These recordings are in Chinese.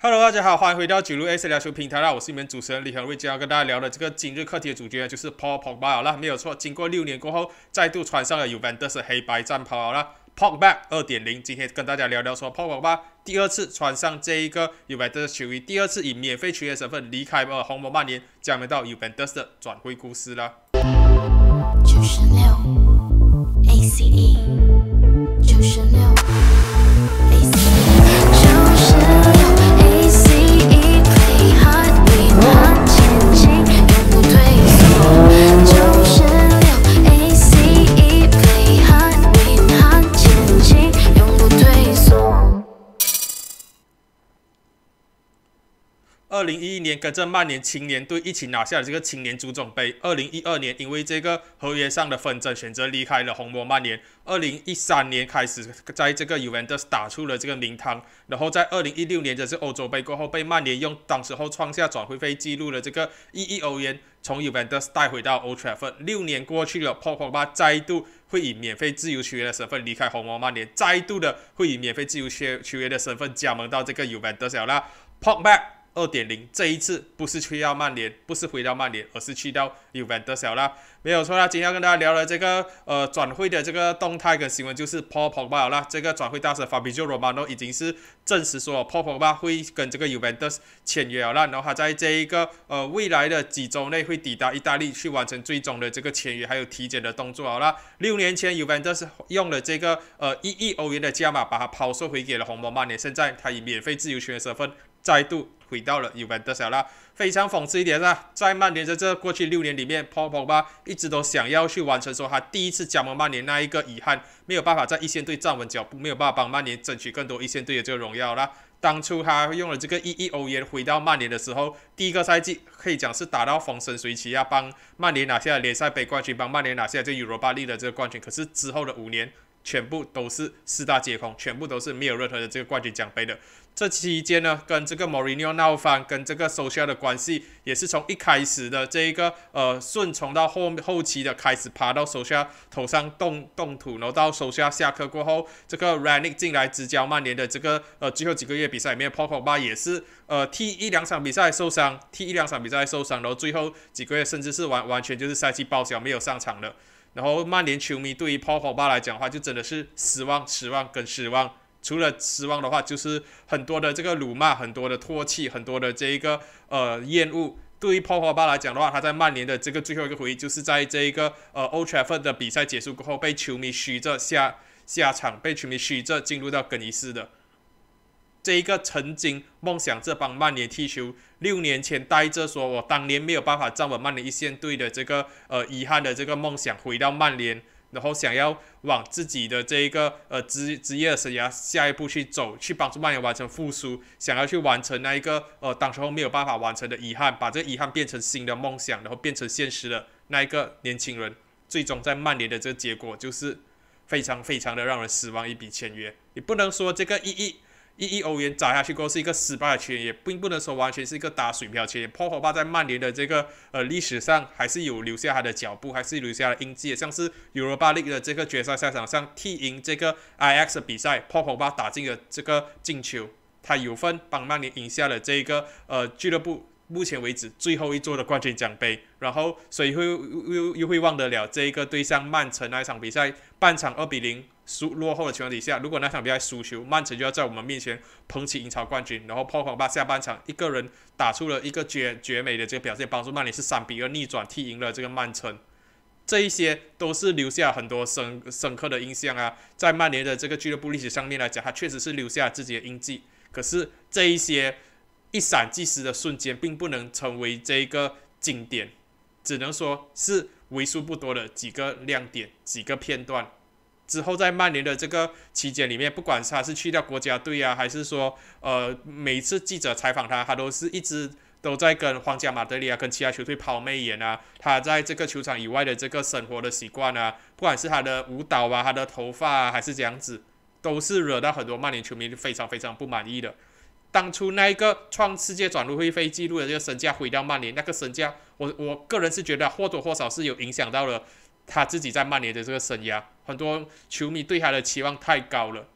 Hello，大家好，欢迎回到九六 A c 聊球平台啦！我是你们主持人李恒瑞，今天要跟大家聊的这个今日课题的主角就是 Paul Pogba 啦，没有错，经过六年过后，再度穿上了 Juventus 黑白战袍啦 p o g b a 二点零。今天跟大家聊聊说，Pogba 第二次穿上这一个 Juventus 球衣，第二次以免费球员身份离开了红魔曼联，讲临到 Juventus 的转会公司啦。九十六 A 四你。一年跟着曼联青年队一起拿下了这个青年足总杯。二零一二年，因为这个合约上的纷争，选择离开了红魔曼联。二零一三年开始，在这个 U20 打出了这个名堂。然后在二零一六年的是欧洲杯过后，被曼联用当时候创下转会费记录的这个一亿欧元从 U20 带回到欧战。六年过去了，Pogba 再度会以免费自由球员的身份离开红魔曼联，再度的会以免费自由球员的身份加盟到这个 U20 了。Pogba。二点零，这一次不是去到曼联，不是回到曼联，而是去到 u v e n 文 u s 了。没有错啦，今天跟大家聊的这个呃转会的这个动态跟新闻，就是 Paul Pogba 好了，这个转会大使 Fabio Romano 已经是证实说 Paul Pogba 会跟这个 Juventus 签约好了，然后他在这一个呃未来的几周内会抵达意大利去完成最终的这个签约还有体检的动作好了。六年前 Juventus 用了这个呃一亿欧元的价码把他抛售回给了红魔曼联，现在他以免费自由球员身份再度。回到了 Juventus 非常讽刺一点啦，在曼联在这过去六年里面 p o 吧一直都想要去完成说他第一次加盟曼联那一个遗憾，没有办法在一线队站稳脚步，没有办法帮曼联争取更多一线队的这个荣耀啦。当初他用了这个一亿欧元回到曼联的时候，第一个赛季可以讲是打到风生水起啊，帮曼联拿下联赛杯冠军，帮曼联拿下这 Europa League 的这个冠军，可是之后的五年。全部都是四大皆空，全部都是没有任何的这个冠军奖杯的。这期间呢，跟这个 m o 莫里尼 o 闹翻，跟这个 Social 的关系也是从一开始的这一个呃顺从，到后后期的开始爬到 a 下头上动动土，然后到 a 下下课过后，这个 r a n i 尼进来执教曼联的这个呃最后几个月比赛里面，p o 帕 o 巴也是呃踢一两场比赛受伤，踢一两场比赛受伤，然后最后几个月甚至是完完全就是赛季报销，没有上场了。然后曼联球迷对于帕瓦拉来讲的话，就真的是失望、失望跟失望。除了失望的话，就是很多的这个辱骂、很多的唾弃、很多的这一个呃厌恶。对于帕瓦拉来讲的话，他在曼联的这个最后一个回忆，就是在这一个呃 Old t r a f f 战分的比赛结束过后，被球迷嘘着下下场，被球迷嘘着进入到更衣室的。这一个曾经梦想这帮曼联踢球，六年前带着说我当年没有办法站稳曼联一线队的这个呃遗憾的这个梦想，回到曼联，然后想要往自己的这一个呃职职业生涯下一步去走，去帮助曼联完成复苏，想要去完成那一个呃当时候没有办法完成的遗憾，把这个遗憾变成新的梦想，然后变成现实的那一个年轻人，最终在曼联的这个结果就是非常非常的让人失望一笔签约，你不能说这个意义。一亿欧元砸下去过后是一个失败的球员，也并不能说完全是一个打水漂球员。泡泡巴在曼联的这个呃历史上还是有留下他的脚步，还是留下了印记像是 Europa League 的这个决赛赛场上，踢赢这个 I X 比赛，泡泡巴打进了这个进球，他有份帮曼联赢下了这一个呃俱乐部目前为止最后一座的冠军奖杯。然后谁会又又会忘得了这一个对象曼城那一场比赛，半场二比零。输落后的况底下，如果那场比赛输球，曼城就要在我们面前捧起英超冠军。然后，泡皇把下半场一个人打出了一个绝绝美的这个表现，帮助曼联是三比二逆转踢赢了这个曼城。这一些都是留下很多深深刻的印象啊！在曼联的这个俱乐部历史上面来讲，他确实是留下自己的印记。可是，这一些一闪即逝的瞬间，并不能成为这个景点，只能说是为数不多的几个亮点，几个片段。之后在曼联的这个期间里面，不管他是去掉国家队啊，还是说呃每次记者采访他，他都是一直都在跟皇家马德里啊、跟其他球队抛媚眼啊，他在这个球场以外的这个生活的习惯啊，不管是他的舞蹈啊、他的头发还是这样子，都是惹到很多曼联球迷非常非常不满意的。当初那一个创世界转会费记录的这个身价回到曼联，那个身价我我个人是觉得或多或少是有影响到了。他自己在曼联的这个生涯，很多球迷对他的期望太高了。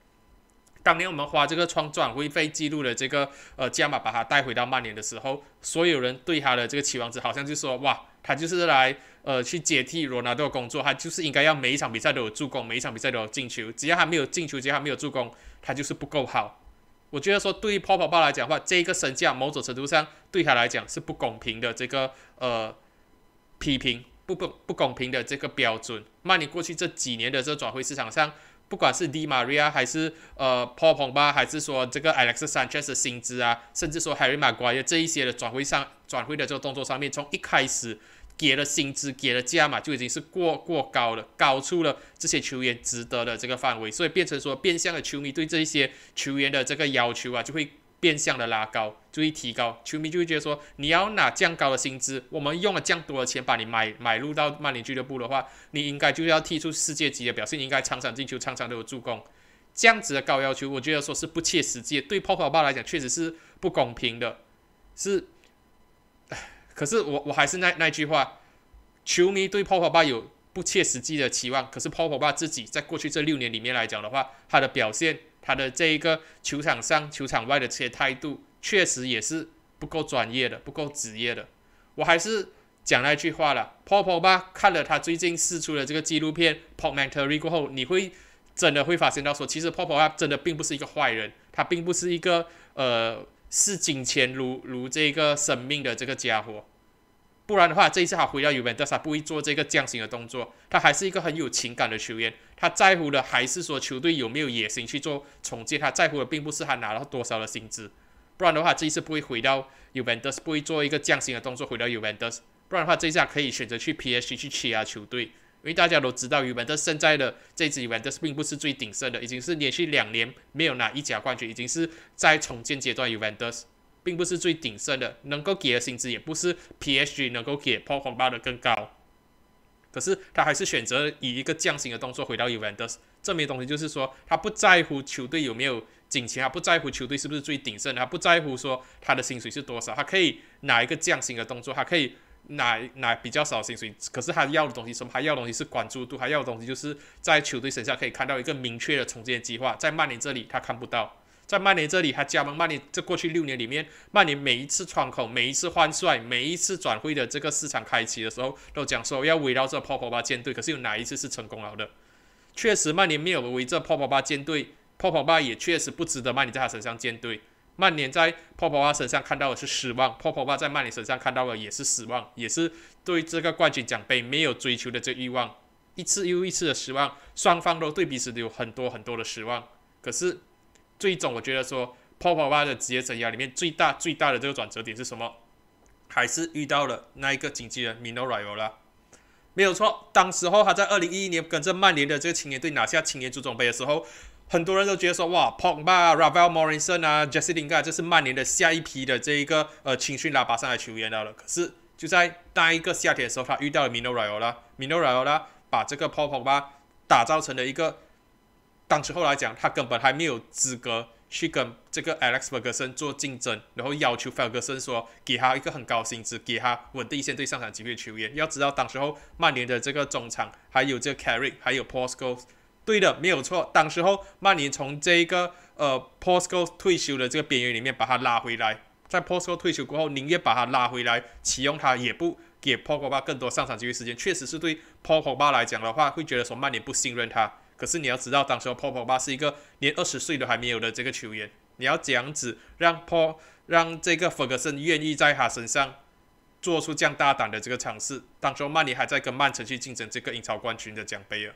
当年我们花这个创转会费记录的这个呃价码把他带回到曼联的时候，所有人对他的这个期望值好像就说，哇，他就是来呃去接替罗纳多多工作，他就是应该要每一场比赛都有助攻，每一场比赛都有进球，只要他没有进球，只要他没有助攻，他就是不够好。我觉得说对于泡泡爸来讲话，这个身价某种程度上对他来讲是不公平的这个呃批评。不不不公平的这个标准，那你过去这几年的这个转会市场上，不管是 D Maria 还是呃 Pogba，还是说这个 Alex Sanchez 薪资啊，甚至说 Harry Maguire 这一些的转会上转会的这个动作上面，从一开始给了薪资给了价嘛，就已经是过过高了，高出了这些球员值得的这个范围，所以变成说变相的球迷对这一些球员的这个要求啊，就会。变相的拉高，注意提高，球迷就会觉得说，你要拿样高的薪资，我们用了样多的钱把你买买入到曼联俱乐部的话，你应该就要踢出世界级的表现，应该场场进球，场场都有助攻，这样子的高要求，我觉得说是不切实际，对泡泡爸来讲确实是不公平的，是，可是我我还是那那句话，球迷对泡泡爸有不切实际的期望，可是泡泡爸自己在过去这六年里面来讲的话，他的表现。他的这一个球场上、球场外的这些态度，确实也是不够专业的、不够职业的。我还是讲那句话了 p o p 看了他最近试出的这个纪录片《Pogmatery》过后，你会真的会发现到说，其实 p o p 真的并不是一个坏人，他并不是一个呃视金钱如如这个生命的这个家伙。不然的话，这一次他回到尤文，但是他不会做这个降薪的动作。他还是一个很有情感的球员，他在乎的还是说球队有没有野心去做重建。他在乎的并不是他拿到多少的薪资。不然的话，这一次不会回到尤文德斯，不会做一个降薪的动作回到尤文德斯。不然的话，这一下可以选择去 PSG 去挤压球队，因为大家都知道尤文德现在的这支尤文德斯并不是最鼎盛的，已经是连续两年没有拿一甲冠军，已经是在重建阶段尤文德斯。并不是最鼎盛的，能够给的薪资也不是 PSG 能够给 p a u o a 的更高，可是他还是选择以一个降薪的动作回到 Juventus。这明东西就是说，他不在乎球队有没有金钱，他不在乎球队是不是最鼎盛，他不在乎说他的薪水是多少，他可以拿一个降薪的动作，他可以拿拿比较少薪水。可是他要的东西什么？他要的东西是关注度，他要的东西就是在球队身上可以看到一个明确的重建计划。在曼联这里，他看不到。在曼联这里，他加盟曼联这过去六年里面，曼联每一次窗口、每一次换帅、每一次转会的这个市场开启的时候，都讲说要围绕这泡泡吧舰队，可是有哪一次是成功了的？确实，曼联没有围着泡泡吧舰队，泡泡吧也确实不值得曼联在他身上舰队。曼联在泡泡吧身上看到的是失望，泡泡吧在曼联身上看到的也是失望，也是对这个冠军奖杯没有追求的这欲望，一次又一次的失望，双方都对彼此有很多很多的失望。可是。最终，我觉得说，泡泡巴的职业生涯里面最大最大的这个转折点是什么？还是遇到了那一个经纪人 Minor i v l 没有错，当时候他在二零一一年跟着曼联的这个青年队拿下青年足总杯的时候，很多人都觉得说，哇，泡泡巴、Ravel Morrison 啊、Jeslinga，这是曼联的下一批的这一个呃青训喇叭上的球员了。可是就在那一个夏天的时候，他遇到了 Minor Rival m i n o r i v l 把这个泡泡吧打造成了一个。当时候来讲，他根本还没有资格去跟这个 Alex Ferguson 做竞争，然后要求 Ferguson 说给他一个很高薪资，给他稳定一些对上场机会球员。要知道，当时候曼联的这个中场还有这个 Carry，还有 Pozo，对的，没有错。当时候曼联从这一个呃 Pozo a u l 退休的这个边缘里面把他拉回来，在 Pozo a u l 退休过后，宁愿把他拉回来启用他，也不给 Pogba 更多上场机会时间。确实是对 Pogba 来讲的话，会觉得说曼联不信任他。可是你要知道，当时 p 泡泡 l p o 是一个连二十岁都还没有的这个球员，你要这样子让 p 让这个 Ferguson 愿意在他身上做出这样大胆的这个尝试。当时曼联还在跟曼城去竞争这个英超冠军的奖杯啊。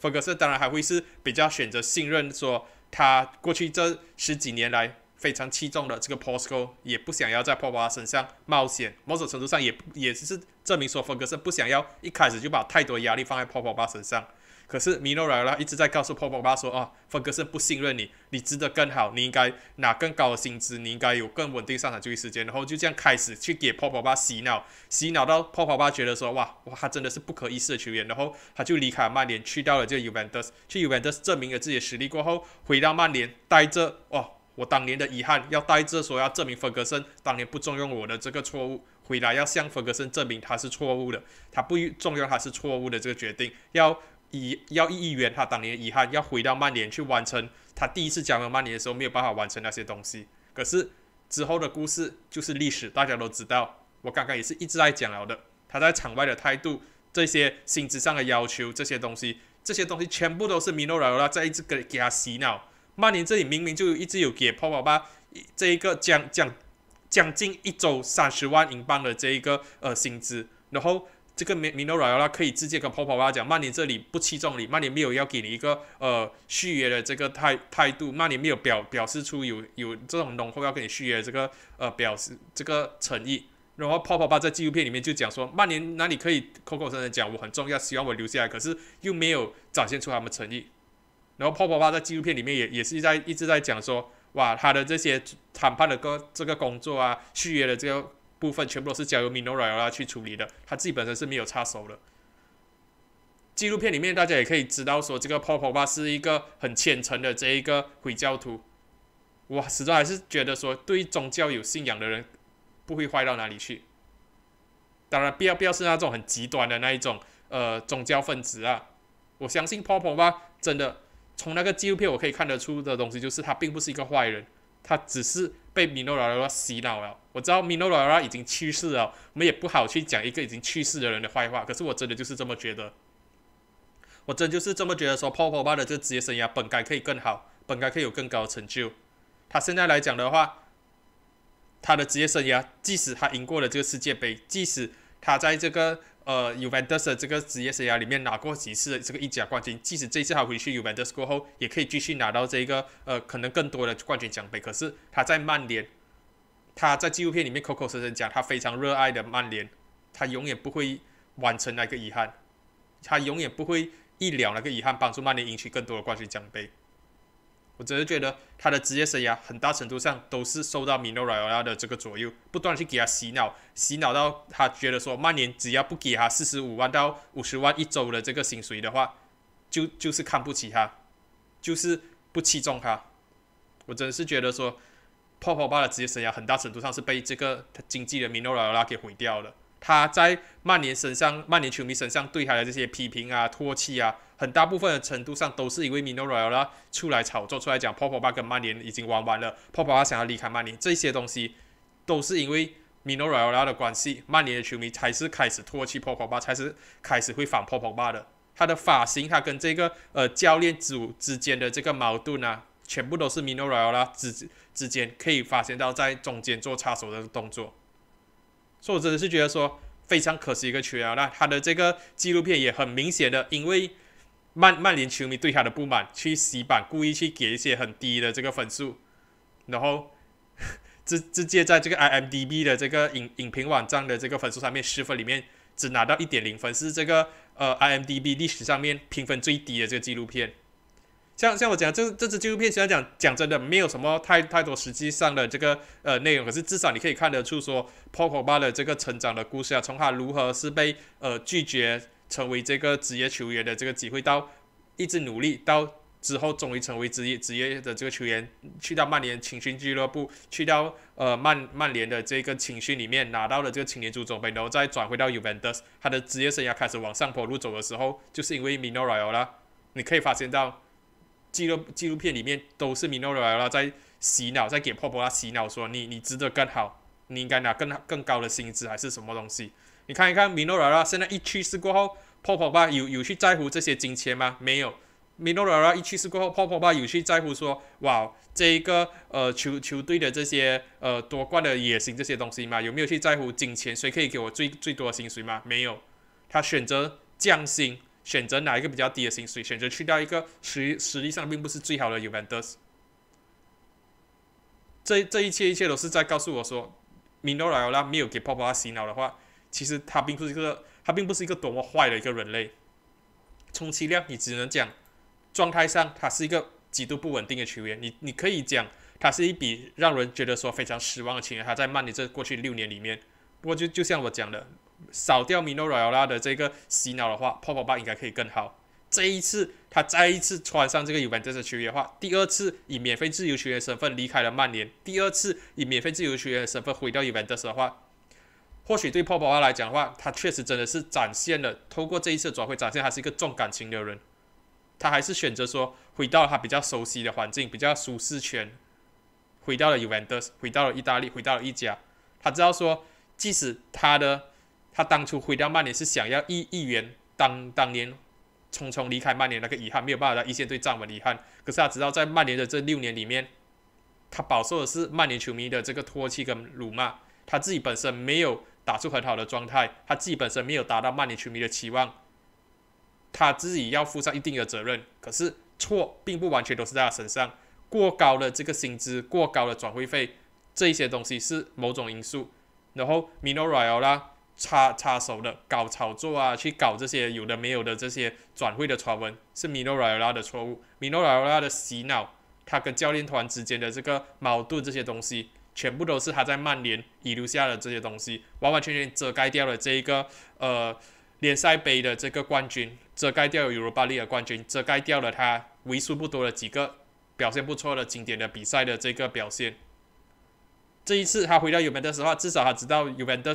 Ferguson 当然还会是比较选择信任，说他过去这十几年来非常器重的这个 p o s c o 也不想要在 p o g 身上冒险。某种程度上也也是证明说，Ferguson 不想要一开始就把太多压力放在 p o g 身上。可是米诺莱拉一直在告诉泡泡巴说：“啊，弗格森不信任你，你值得更好，你应该拿更高的薪资，你应该有更稳定上场休息时间。”然后就这样开始去给泡泡巴洗脑，洗脑到泡泡巴觉得说：“哇哇，他真的是不可一世的球员。”然后他就离开曼联，去到了这个 Juventus，去 Juventus 证明了自己的实力。过后回到曼联，带着“哇，我当年的遗憾”，要带着说要证明弗格森当年不重用我的这个错误，回来要向弗格森证明他是错误的，他不重用他是错误的这个决定要。以要一亿元，他当年的遗憾要回到曼联去完成他第一次加盟曼联的时候没有办法完成那些东西。可是之后的故事就是历史，大家都知道。我刚刚也是一直在讲了的，他在场外的态度，这些薪资上的要求，这些东西，这些东西全部都是米诺拉拉在一直给给他洗脑。曼联这里明明就一直有给泡泡吧，这一个将将将近一周三十万英镑的这一个呃薪资，然后。这个米米诺拉啦可以直接跟泡泡巴讲，曼联这里不器重你，曼联没有要给你一个呃续约的这个态态度，曼联没有表表示出有有这种浓厚要跟你续约这个呃表示这个诚意。然后泡泡巴在纪录片里面就讲说，曼联哪里可以口口声声讲我很重要，希望我留下来，可是又没有展现出他们诚意。然后泡泡巴在纪录片里面也也是在一直在讲说，哇，他的这些谈判的个这个工作啊，续约的这个。部分全部都是交由 m i n o r 去处理的，他自己本身是没有插手的。纪录片里面大家也可以知道说，这个 p 泡 p o 爸是一个很虔诚的这一个回教徒。我始终还是觉得说，对宗教有信仰的人不会坏到哪里去。当然，不要不要是那种很极端的那一种呃宗教分子啊。我相信 p 泡 p o 爸真的，从那个纪录片我可以看得出的东西，就是他并不是一个坏人。他只是被米诺拉拉洗脑了。我知道米诺拉拉已经去世了，我们也不好去讲一个已经去世的人的坏话。可是我真的就是这么觉得，我真就是这么觉得。说 p 泡 p 的这个职业生涯本该可以更好，本该可以有更高的成就。他现在来讲的话，他的职业生涯，即使他赢过了这个世界杯，即使他在这个呃，U v e n t u s 的这个职业生涯里面拿过几次这个一甲冠军？即使这次他回去 U v e n t u s 过后，也可以继续拿到这个呃，可能更多的冠军奖杯。可是他在曼联，他在纪录片里面口口声声讲他非常热爱的曼联，他永远不会完成那个遗憾，他永远不会一了那个遗憾，帮助曼联赢取更多的冠军奖杯。我真是觉得他的职业生涯很大程度上都是受到米诺拉尔拉的这个左右，不断去给他洗脑，洗脑到他觉得说曼联只要不给他四十五万到五十万一周的这个薪水的话，就就是看不起他，就是不器重他。我真是觉得说泡泡爸的职业生涯很大程度上是被这个他经纪人米诺拉尔拉给毁掉了。他在曼联身上，曼联球迷身上对他的这些批评啊、唾弃啊，很大部分的程度上都是因为 Minora 拉出来炒作，出来讲 Popo 巴跟曼联已经玩完了，Popo 巴想要离开曼联，这些东西都是因为 Minora 拉的关系，曼联的球迷才是开始唾弃 Popo 巴，才是开始会反 Popo 巴的。他的发型，他跟这个呃教练组之间的这个矛盾啊，全部都是 Minora 拉之之间可以发现到在中间做插手的动作。所以我真的是觉得说非常可惜一个球员。那他的这个纪录片也很明显的，因为曼曼联球迷对他的不满，去洗板故意去给一些很低的这个分数，然后 直直接在这个 IMDB 的这个影影评网站的这个分数上面，十分里面只拿到一点零分，是这个呃 IMDB 历史上面评分最低的这个纪录片。像像我讲，这这支纪录片虽然讲讲真的没有什么太太多实际上的这个呃内容，可是至少你可以看得出说，Popo a 的这个成长的故事啊，从他如何是被呃拒绝成为这个职业球员的这个机会，到一直努力，到之后终于成为职业职业的这个球员，去到曼联青训俱乐部，去到呃曼曼联的这个青训里面拿到了这个青年组总杯，然后再转回到 Juventus，他的职业生涯开始往上坡路走的时候，就是因为 m i n o r e l 你可以发现到。记录纪录片里面都是米诺罗拉在洗脑，在给泡泡拉洗脑，说你你值得更好，你应该拿更更高的薪资还是什么东西？你看一看米诺罗拉现在一去世过后，泡泡巴有有去在乎这些金钱吗？没有。米诺罗拉一去世过后，泡泡巴有去在乎说哇这一个呃球球队的这些呃夺冠的野心这些东西吗？有没有去在乎金钱？谁可以给我最最多的薪水吗？没有，他选择降薪。选择哪一个比较低的薪水？选择去掉一个实实力上并不是最好的 Juventus。这这一切一切都是在告诉我说 m i n o r a 没有给泡泡洗脑的话，其实他并不是一个他并不是一个多么坏的一个人类。充其量你只能讲，状态上他是一个极度不稳定的球员。你你可以讲，他是一笔让人觉得说非常失望的球员。他在曼联这过去六年里面，不过就就像我讲的。扫掉米诺拉奥拉的这个洗脑的话，泡泡巴应该可以更好。这一次，他再一次穿上这个尤文德的球衣的话，第二次以免费自由球员身份离开了曼联，第二次以免费自由球员的身份毁 e 尤文德斯的话，或许对泡泡巴来讲的话，他确实真的是展现了，通过这一次转会，展现他是一个重感情的人。他还是选择说，回到他比较熟悉的环境，比较舒适圈，回到了尤文德斯，回到了意大利，回到了一家。他知道说，即使他的。他当初回到曼联是想要一亿元，当当年匆匆离开曼联那个遗憾没有办法在一线队站稳遗憾，可是他知道在曼联的这六年里面，他饱受的是曼联球迷的这个唾弃跟辱骂，他自己本身没有打出很好的状态，他自己本身没有达到曼联球迷的期望，他自己要负上一定的责任。可是错并不完全都是在他身上，过高的这个薪资、过高的转会费，这一些东西是某种因素。然后 Minora 啦。插插手的搞炒作啊，去搞这些有的没有的这些转会的传闻，是米诺拉尔的错误，米诺拉尔的洗脑，他跟教练团之间的这个矛盾，这些东西全部都是他在曼联遗留下的这些东西，完完全全遮盖掉了这一个呃联赛杯的这个冠军，遮盖掉了尤罗巴利的冠军，遮盖掉了他为数不多的几个表现不错的经典的比赛的这个表现。这一次他回到尤文的时候，至少他知道尤文的。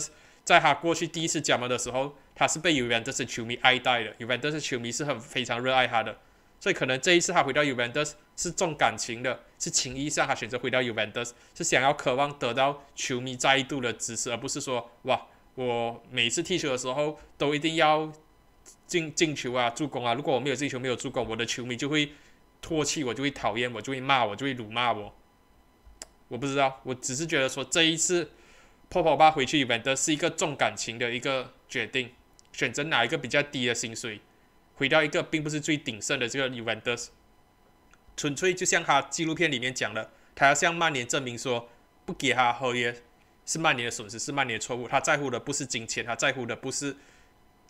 在他过去第一次加盟的时候，他是被 Juventus 球迷爱戴的，u n t u s 球迷是很非常热爱他的，所以可能这一次他回到 Juventus 是重感情的，是情意上他选择回到 Juventus，是想要渴望得到球迷再度的支持，而不是说哇，我每次踢球的时候都一定要进进球啊、助攻啊，如果我没有进球、没有助攻，我的球迷就会唾弃我、就会讨厌我、就会骂我、就会辱骂我。我不知道，我只是觉得说这一次。泡泡吧回去，e n t 是一个重感情的一个决定，选择哪一个比较低的薪水，回到一个并不是最鼎盛的这个 e n t 纯粹就像他纪录片里面讲的，他要向曼联证明说，不给他合约是曼联的损失，是曼联的错误。他在乎的不是金钱，他在乎的不是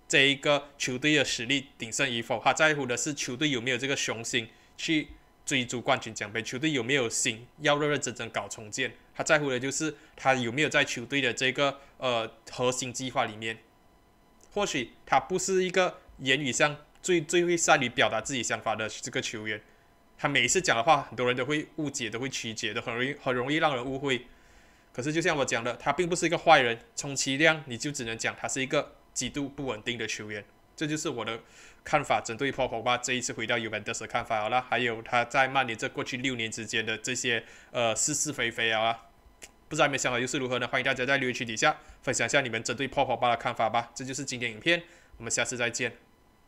这一个球队的实力鼎盛与否，他在乎的是球队有没有这个雄心去。追逐冠军奖杯，球队有没有心？要认认真真搞重建。他在乎的就是他有没有在球队的这个呃核心计划里面。或许他不是一个言语上最最会善于表达自己想法的这个球员。他每一次讲的话，很多人都会误解，都会曲解，的，很容易很容易让人误会。可是就像我讲的，他并不是一个坏人。充其量你就只能讲他是一个极度不稳定的球员。这就是我的看法，针对泡泡巴这一次回到 Juventus 的看法，好了，还有他在曼联这过去六年之间的这些呃是是非非啊，不知道你们想法又是如何呢？欢迎大家在留言区底下分享一下你们针对泡泡巴的看法吧。这就是今天影片，我们下次再见，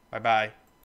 拜拜。